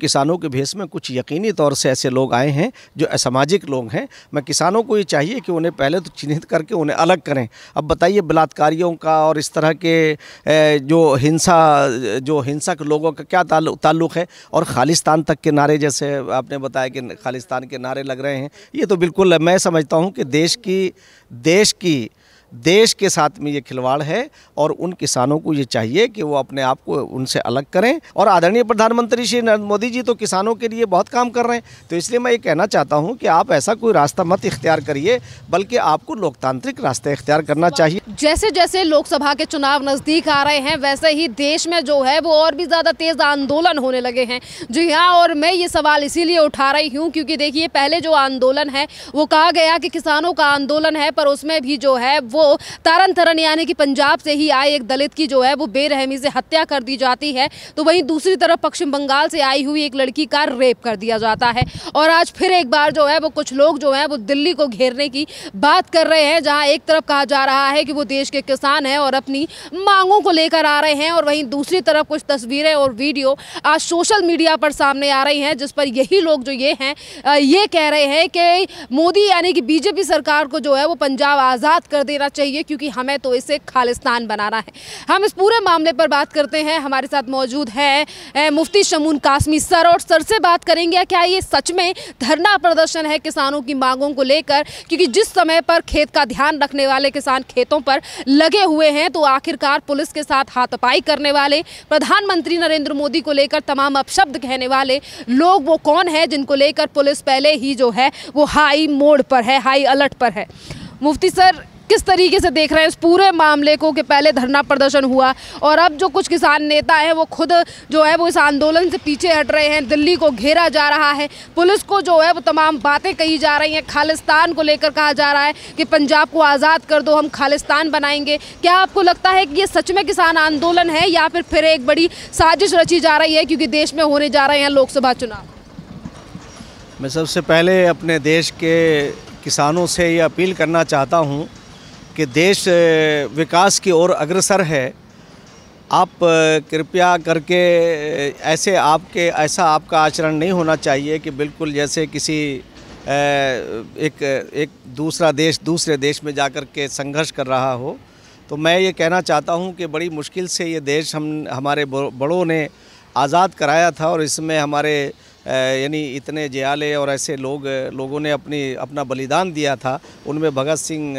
किसानों के भेष में कुछ यकीनी तौर से ऐसे लोग आए हैं जो असामाजिक लोग हैं मैं किसानों को ये चाहिए कि उन्हें पहले तो चिन्हित करके उन्हें अलग करें अब बताइए बलात्कारियों का और इस तरह के जो हिंसा जो हिंसक लोगों का क्या ताल्लुक़ है और खालिस्तान तक के नारे जैसे आपने बताया कि खालिस्तान के नारे लग रहे हैं ये तो बिल्कुल मैं समझता हूँ कि देश की देश की देश के साथ में ये खिलवाड़ है और उन किसानों को ये चाहिए कि वो अपने आप को उनसे अलग करें और आदरणीय प्रधानमंत्री श्री नरेंद्र मोदी जी तो किसानों के लिए बहुत काम कर रहे हैं तो इसलिए मैं ये कहना चाहता हूँ कि आप ऐसा कोई रास्ता मत इख्तियार करिए बल्कि आपको लोकतांत्रिक रास्ता इख्तियार करना चाहिए जैसे जैसे लोकसभा के चुनाव नज़दीक आ रहे हैं वैसे ही देश में जो है वो और भी ज़्यादा तेज़ आंदोलन होने लगे हैं जी हाँ और मैं ये सवाल इसीलिए उठा रही हूँ क्योंकि देखिए पहले जो आंदोलन है वो कहा गया कि किसानों का आंदोलन है पर उसमें भी जो है वो तारन तरन यानी कि पंजाब से ही आए एक दलित की जो है वो बेरहमी से हत्या कर दी जाती है तो वहीं दूसरी तरफ पश्चिम बंगाल से आई हुई एक लड़की का रेप कर दिया जाता है और आज फिर एक बार जो है वो कुछ लोग जो है वो दिल्ली को घेरने की बात कर रहे हैं जहाँ एक तरफ कहा जा रहा है कि वो देश के किसान हैं और अपनी मांगों को लेकर आ रहे हैं और वहीं दूसरी तरफ कुछ तस्वीरें और वीडियो आज सोशल मीडिया पर सामने आ रही हैं जिस पर यही लोग जो ये हैं ये कह रहे हैं कि मोदी यानी कि बीजेपी सरकार को जो है वो पंजाब आज़ाद कर देना चाहिए क्योंकि हमें तो इसे खालिस्तान बनाना है हम इस पूरे मामले पर बात करते हैं हमारे साथ मौजूद है मुफ्ती शमून कासमी सर और सर से बात करेंगे क्या ये सच में धरना प्रदर्शन है किसानों की मांगों को लेकर क्योंकि जिस समय पर खेत का ध्यान रखने वाले किसान खेतों पर लगे हुए हैं तो आखिरकार पुलिस के साथ हाथापाई करने वाले प्रधानमंत्री नरेंद्र मोदी को लेकर तमाम अपशब्द कहने वाले लोग वो कौन है जिनको लेकर पुलिस पहले ही जो है वो हाई मोड पर है हाई अलर्ट पर है मुफ्ती सर किस तरीके से देख रहे हैं इस पूरे मामले को कि पहले धरना प्रदर्शन हुआ और अब जो कुछ किसान नेता हैं वो खुद जो है वो इस आंदोलन से पीछे हट रहे हैं दिल्ली को घेरा जा रहा है पुलिस को जो है वो तमाम बातें कही जा रही हैं खालिस्तान को लेकर कहा जा रहा है कि पंजाब को आज़ाद कर दो हम खालिस्तान बनाएंगे क्या आपको लगता है कि ये सच में किसान आंदोलन है या फिर फिर एक बड़ी साजिश रची जा रही है क्योंकि देश में होने जा रहे हैं लोकसभा चुनाव मैं सबसे पहले अपने देश के किसानों से ये अपील करना चाहता हूँ कि देश विकास की ओर अग्रसर है आप कृपया करके ऐसे आपके ऐसा आपका आचरण नहीं होना चाहिए कि बिल्कुल जैसे किसी एक एक दूसरा देश दूसरे देश में जाकर के संघर्ष कर रहा हो तो मैं ये कहना चाहता हूँ कि बड़ी मुश्किल से ये देश हम हमारे बड़ों ने आज़ाद कराया था और इसमें हमारे यानी इतने जयाले और ऐसे लोग लोगों ने अपनी अपना बलिदान दिया था उनमें भगत सिंह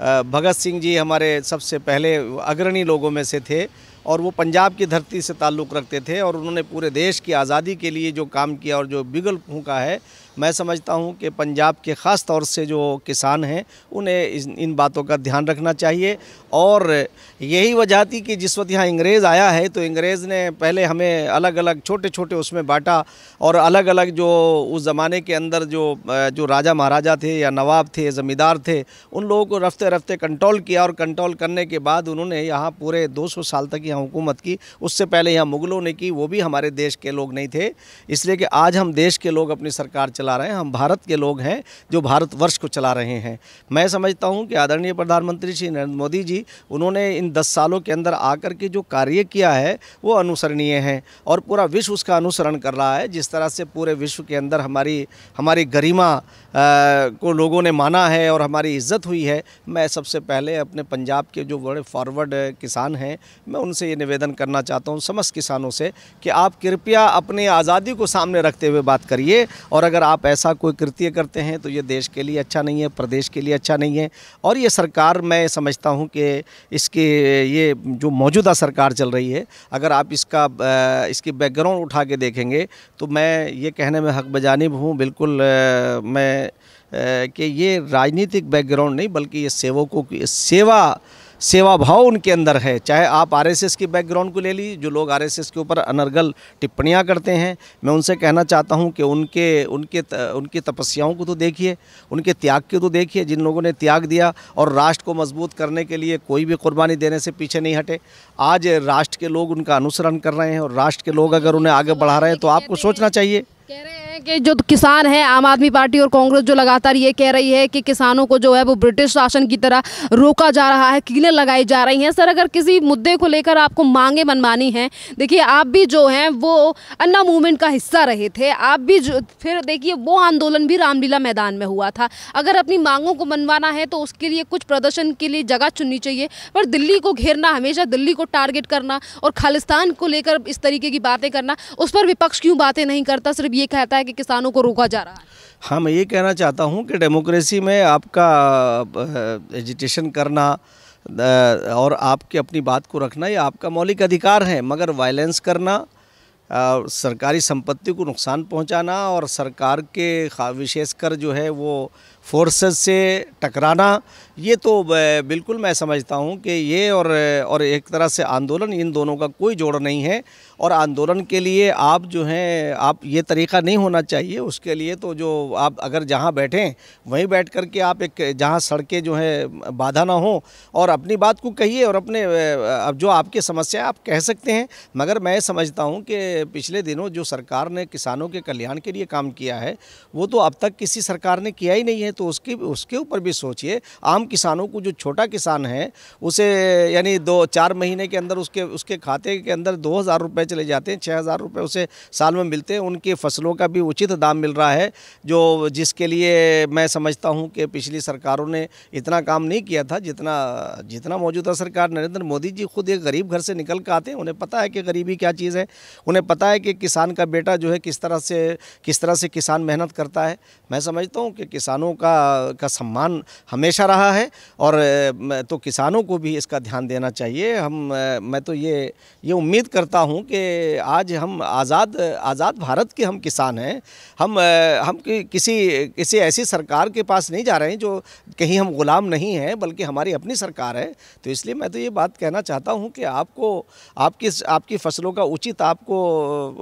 भगत सिंह जी हमारे सबसे पहले अग्रणी लोगों में से थे और वो पंजाब की धरती से ताल्लुक़ रखते थे और उन्होंने पूरे देश की आज़ादी के लिए जो काम किया और जो बिगल फूका है मैं समझता हूं कि पंजाब के ख़ास तौर से जो किसान हैं उन्हें इन, इन बातों का ध्यान रखना चाहिए और यही वजह थी कि जिस वक्त यहाँ अंग्रेज़ आया है तो अंग्रेज़ ने पहले हमें अलग अलग छोटे छोटे उसमें बांटा और अलग अलग जो उस ज़माने के अंदर जो जो राजा महाराजा थे या नवाब थे ज़मींदार थे उन लोगों को रफ्ते रफ्ते कंट्रोल किया और कंट्रोल करने के बाद उन्होंने यहाँ पूरे 200 साल तक यहाँ हुकूमत की उससे पहले यहाँ मुग़लों ने की वो भी हमारे देश के लोग नहीं थे इसलिए कि आज हम देश के लोग अपनी सरकार चला चला रहे हैं हम भारत के लोग हैं जो भारतवर्ष को चला रहे हैं मैं समझता हूँ कि आदरणीय प्रधानमंत्री श्री नरेंद्र मोदी जी उन्होंने इन दस सालों के अंदर आकर के जो कार्य किया है वो अनुसरणीय है और पूरा विश्व उसका अनुसरण कर रहा है जिस तरह से पूरे विश्व के अंदर हमारी हमारी गरिमा को लोगों ने माना है और हमारी इज्जत हुई है मैं सबसे पहले अपने पंजाब के जो बड़े फॉरवर्ड किसान हैं मैं उनसे ये निवेदन करना चाहता हूँ समस्त किसानों से कि आप कृपया अपनी आज़ादी को सामने रखते हुए बात करिए और अगर आप आप ऐसा कोई कृत्य करते हैं तो ये देश के लिए अच्छा नहीं है प्रदेश के लिए अच्छा नहीं है और ये सरकार मैं समझता हूँ कि इसके ये जो मौजूदा सरकार चल रही है अगर आप इसका इसकी बैकग्राउंड उठा के देखेंगे तो मैं ये कहने में हक बजानब हूँ बिल्कुल मैं कि ये राजनीतिक बैकग्राउंड नहीं बल्कि ये सेवकों की सेवा सेवा भाव उनके अंदर है चाहे आप आरएसएस की बैकग्राउंड को ले ली जो लोग आरएसएस के ऊपर अनर्गल टिप्पणियां करते हैं मैं उनसे कहना चाहता हूं कि उनके उनके त, उनकी तपस्याओं को तो देखिए उनके त्याग के तो देखिए जिन लोगों ने त्याग दिया और राष्ट्र को मजबूत करने के लिए कोई भी कुर्बानी देने से पीछे नहीं हटे आज राष्ट्र के लोग उनका अनुसरण कर रहे हैं और राष्ट्र के लोग अगर उन्हें आगे बढ़ा रहे हैं तो आपको सोचना चाहिए के जो किसान हैं आम आदमी पार्टी और कांग्रेस जो लगातार ये कह रही है कि किसानों को जो है वो ब्रिटिश शासन की तरह रोका जा रहा है कीले लगाई जा रही हैं सर अगर किसी मुद्दे को लेकर आपको मांगे मनमानी हैं देखिए आप भी जो हैं वो अन्ना मूवमेंट का हिस्सा रहे थे आप भी जो फिर देखिए वो आंदोलन भी रामलीला मैदान में हुआ था अगर अपनी मांगों को मनवाना है तो उसके लिए कुछ प्रदर्शन के लिए जगह चुननी चाहिए पर दिल्ली को घेरना हमेशा दिल्ली को टारगेट करना और खालिस्तान को लेकर इस तरीके की बातें करना उस पर विपक्ष क्यों बातें नहीं करता सिर्फ ये कहता है कि किसानों को रोका जा रहा है हाँ मैं ये कहना चाहता हूँ कि डेमोक्रेसी में आपका एजिटेशन करना और आपकी अपनी बात को रखना ये आपका मौलिक अधिकार है मगर वायलेंस करना सरकारी संपत्ति को नुकसान पहुंचाना और सरकार के विशेषकर जो है वो फोर्सेस से टकराना ये तो बिल्कुल मैं समझता हूँ कि ये और और एक तरह से आंदोलन इन दोनों का कोई जोड़ नहीं है और आंदोलन के लिए आप जो हैं आप ये तरीका नहीं होना चाहिए उसके लिए तो जो आप अगर जहाँ बैठें वहीं बैठ कर के आप एक जहाँ सड़कें जो हैं बाधा ना हो और अपनी बात को कहिए और अपने अब जो आपकी समस्या आप कह सकते हैं मगर मैं समझता हूँ कि पिछले दिनों जो सरकार ने किसानों के कल्याण के लिए काम किया है वो तो अब तक किसी सरकार ने किया ही नहीं है तो उसकी उसके ऊपर भी सोचिए आम किसानों को जो छोटा किसान है उसे यानी दो चार महीने के अंदर उसके उसके खाते के अंदर दो हज़ार रुपये चले जाते हैं छः हज़ार रुपये उसे साल में मिलते हैं उनकी फसलों का भी उचित दाम मिल रहा है जो जिसके लिए मैं समझता हूँ कि पिछली सरकारों ने इतना काम नहीं किया था जितना जितना मौजूदा सरकार नरेंद्र मोदी जी खुद एक गरीब घर से निकल कर आते हैं उन्हें पता है कि गरीबी क्या चीज़ है उन्हें पता है कि किसान का बेटा जो है किस तरह से किस तरह से किसान मेहनत करता है मैं समझता हूँ कि किसानों का का सम्मान हमेशा रहा है और तो किसानों को भी इसका ध्यान देना चाहिए हम मैं तो ये ये उम्मीद करता हूँ कि आज हम आज़ाद आज़ाद भारत के हम किसान हैं हम हम कि, किसी किसी ऐसी सरकार के पास नहीं जा रहे हैं जो कहीं हम गुलाम नहीं हैं बल्कि हमारी अपनी सरकार है तो इसलिए मैं तो ये बात कहना चाहता हूँ कि आपको आपकी आपकी फसलों का उचित आपको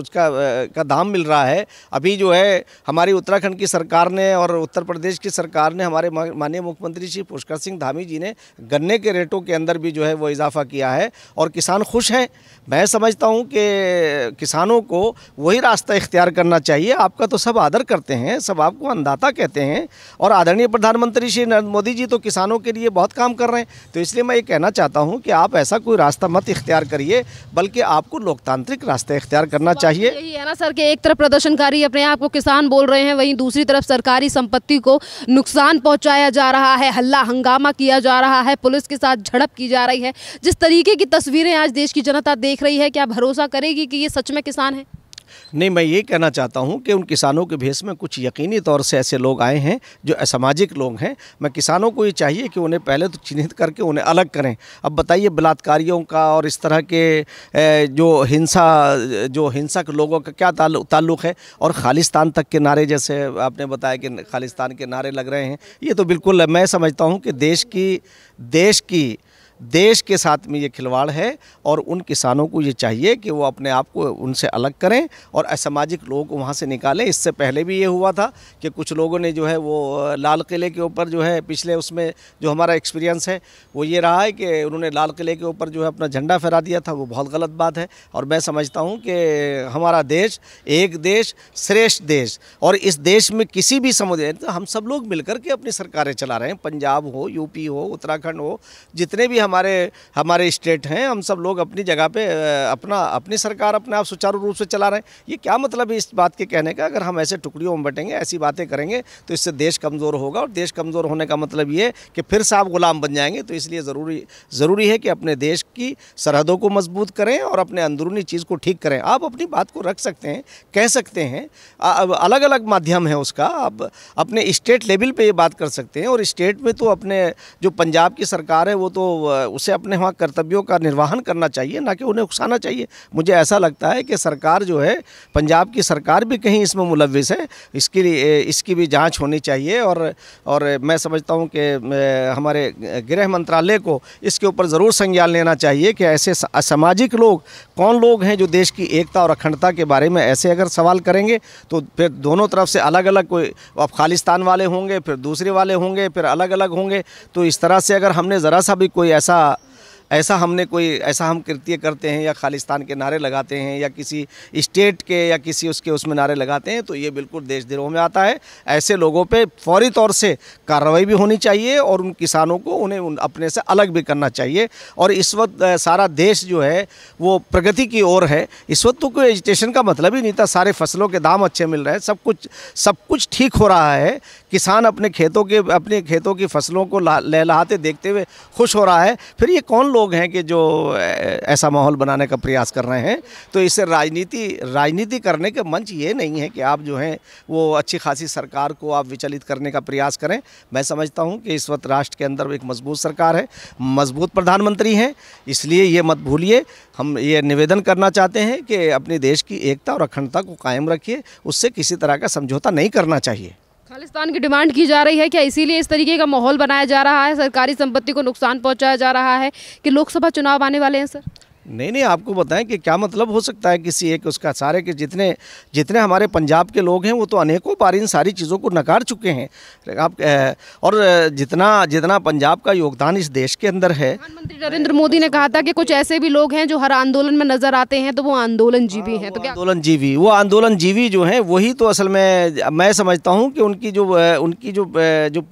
उसका का दाम मिल रहा है अभी जो है हमारी उत्तराखंड की सरकार ने और उत्तर प्रदेश की की सरकार ने हमारे माननीय मुख्यमंत्री श्री पुष्कर सिंह धामी जी ने गन्ने के रेटों के अंदर भी जो है वो इजाफा किया है और किसान खुश हैं मैं समझता हूँ कि किसानों को वही रास्ता इख्तियार करना चाहिए आपका तो सब आदर करते हैं सब आपको अंदाता कहते हैं और आदरणीय प्रधानमंत्री श्री नरेंद्र मोदी जी तो किसानों के लिए बहुत काम कर रहे हैं तो इसलिए मैं ये कहना चाहता हूँ कि आप ऐसा कोई रास्ता मत इख्तियार करिए बल्कि आपको लोकतांत्रिक रास्ता इख्तियार करना तो चाहिए यही है ना सर कि एक तरफ प्रदर्शनकारी अपने आप को किसान बोल रहे हैं वहीं दूसरी तरफ सरकारी संपत्ति को नुकसान पहुंचाया जा रहा है हल्ला हंगामा किया जा रहा है पुलिस के साथ झड़प की जा रही है जिस तरीके की तस्वीरें आज देश की जनता देख रही है क्या भरोसा करेगी कि ये सच में किसान है नहीं मैं ये कहना चाहता हूँ कि उन किसानों के भेस में कुछ यकीनी तौर से ऐसे लोग आए हैं जो असामाजिक लोग हैं मैं किसानों को ये चाहिए कि उन्हें पहले तो चिन्हित करके उन्हें अलग करें अब बताइए बलात्कारियों का और इस तरह के जो हिंसा जो हिंसक लोगों का क्या ताल्लुक है और खालिस्तान तक के नारे जैसे आपने बताया कि खालिस्तान के नारे लग रहे हैं ये तो बिल्कुल मैं समझता हूँ कि देश की देश की देश के साथ में ये खिलवाड़ है और उन किसानों को ये चाहिए कि वो अपने आप को उनसे अलग करें और असामाजिक लोगों को वहाँ से निकालें इससे पहले भी ये हुआ था कि कुछ लोगों ने जो है वो लाल किले के ऊपर जो है पिछले उसमें जो हमारा एक्सपीरियंस है वो ये रहा है कि उन्होंने लाल किले के ऊपर जो है अपना झंडा फहरा दिया था वो बहुत गलत बात है और मैं समझता हूँ कि हमारा देश एक देश श्रेष्ठ देश और इस देश में किसी भी समुदाय तो हम सब लोग मिलकर के अपनी सरकारें चला रहे हैं पंजाब हो यूपी हो उत्तराखंड हो जितने भी हमारे हमारे स्टेट हैं हम सब लोग अपनी जगह पे अपना अपनी सरकार अपने आप सुचारू रूप से चला रहे हैं ये क्या मतलब है इस बात के कहने का अगर हम ऐसे टुकड़ियों में बटेंगे ऐसी बातें करेंगे तो इससे देश कमज़ोर होगा और देश कमज़ोर होने का मतलब ये कि फिर से आप गुलाम बन जाएंगे तो इसलिए ज़रूरी ज़रूरी है कि अपने देश की सरहदों को मजबूत करें और अपने अंदरूनी चीज़ को ठीक करें आप अपनी बात को रख सकते हैं कह सकते हैं अलग अलग माध्यम है उसका आप अपने स्टेट लेवल पर ये बात कर सकते हैं और स्टेट में तो अपने जो पंजाब की सरकार है वो तो उसे अपने वहाँ कर्तव्यों का निर्वाहन करना चाहिए ना कि उन्हें उकसाना चाहिए मुझे ऐसा लगता है कि सरकार जो है पंजाब की सरकार भी कहीं इसमें मुलविस है इसके लिए इसकी भी जाँच होनी चाहिए और और मैं समझता हूँ कि हमारे गृह मंत्रालय को इसके ऊपर ज़रूर संज्ञान लेना चाहिए कि ऐसे असामाजिक लोग कौन लोग हैं जो देश की एकता और अखंडता के बारे में ऐसे अगर सवाल करेंगे तो फिर दोनों तरफ से अलग अलग कोई अब खालिस्तान वाले होंगे फिर दूसरे वाले होंगे फिर अलग अलग होंगे तो इस तरह से अगर हमने ज़रा सा भी कोई ऐसा sa ऐसा हमने कोई ऐसा हम कृत्य करते हैं या खालिस्तान के नारे लगाते हैं या किसी स्टेट के या किसी उसके उसमें नारे लगाते हैं तो ये बिल्कुल देशद्रोह में आता है ऐसे लोगों पे फौरी तौर से कार्रवाई भी होनी चाहिए और उन किसानों को उन्हें उन अपने से अलग भी करना चाहिए और इस वक्त सारा देश जो है वो प्रगति की ओर है इस वक्त तो कोई एजुटेशन का मतलब ही नहीं था सारे फसलों के दाम अच्छे मिल रहे हैं सब कुछ सब कुछ ठीक हो रहा है किसान अपने खेतों के अपने खेतों की फसलों को लहलाते देखते हुए खुश हो रहा है फिर ये कौन लोग हैं कि जो ऐसा माहौल बनाने का प्रयास कर रहे हैं तो इससे राजनीति राजनीति करने के मंच ये नहीं है कि आप जो हैं वो अच्छी खासी सरकार को आप विचलित करने का प्रयास करें मैं समझता हूँ कि इस वक्त राष्ट्र के अंदर एक मजबूत सरकार है मजबूत प्रधानमंत्री हैं इसलिए ये मत भूलिए हम ये निवेदन करना चाहते हैं कि अपने देश की एकता और अखंडता को कायम रखिए उससे किसी तरह का समझौता नहीं करना चाहिए खालिस्तान की डिमांड की जा रही है क्या इसीलिए इस तरीके का माहौल बनाया जा रहा है सरकारी संपत्ति को नुकसान पहुंचाया जा रहा है कि लोकसभा चुनाव आने वाले हैं सर नहीं नहीं आपको बताएं कि क्या मतलब हो सकता है किसी एक उसका सारे के जितने जितने हमारे पंजाब के लोग हैं वो तो अनेकों बार इन सारी चीज़ों को नकार चुके हैं आप और जितना जितना पंजाब का योगदान इस देश के अंदर है प्रधानमंत्री नरेंद्र मोदी ने कहा था कि कुछ ऐसे भी लोग हैं जो हर आंदोलन में नजर आते हैं तो वो आंदोलन जीवी हैं तो आंदोलन जीवी वो आंदोलन जीवी जो हैं वही तो असल में मैं समझता हूँ कि उनकी जो उनकी जो जो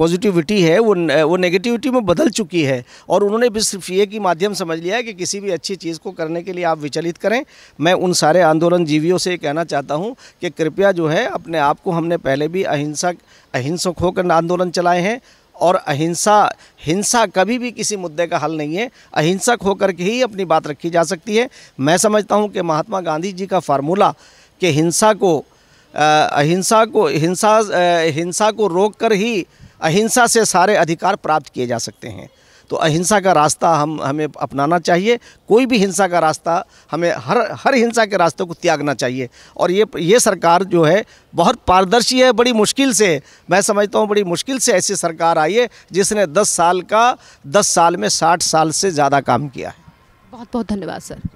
पॉजिटिविटी है वो वो नेगेटिविटी में बदल चुकी है और उन्होंने भी सिर्फ ये की माध्यम समझ लिया है कि किसी भी भी अच्छी चीज़ को करने के लिए आप विचलित करें मैं उन सारे आंदोलन जीवियों से कहना चाहता हूँ कि कृपया जो है अपने आप को हमने पहले भी अहिंसक अहिंसक होकर आंदोलन चलाए हैं और अहिंसा हिंसा कभी भी किसी मुद्दे का हल नहीं है अहिंसक होकर के ही अपनी बात रखी जा सकती है मैं समझता हूँ कि महात्मा गांधी जी का फार्मूला कि हिंसा को अहिंसा को हिंसा आ, हिंसा को रोक कर ही अहिंसा से सारे अधिकार प्राप्त किए जा सकते हैं तो अहिंसा का रास्ता हम हमें अपनाना चाहिए कोई भी हिंसा का रास्ता हमें हर हर हिंसा के रास्ते को त्यागना चाहिए और ये ये सरकार जो है बहुत पारदर्शी है बड़ी मुश्किल से मैं समझता हूँ बड़ी मुश्किल से ऐसी सरकार आई है जिसने दस साल का दस साल में साठ साल से ज़्यादा काम किया है बहुत बहुत धन्यवाद सर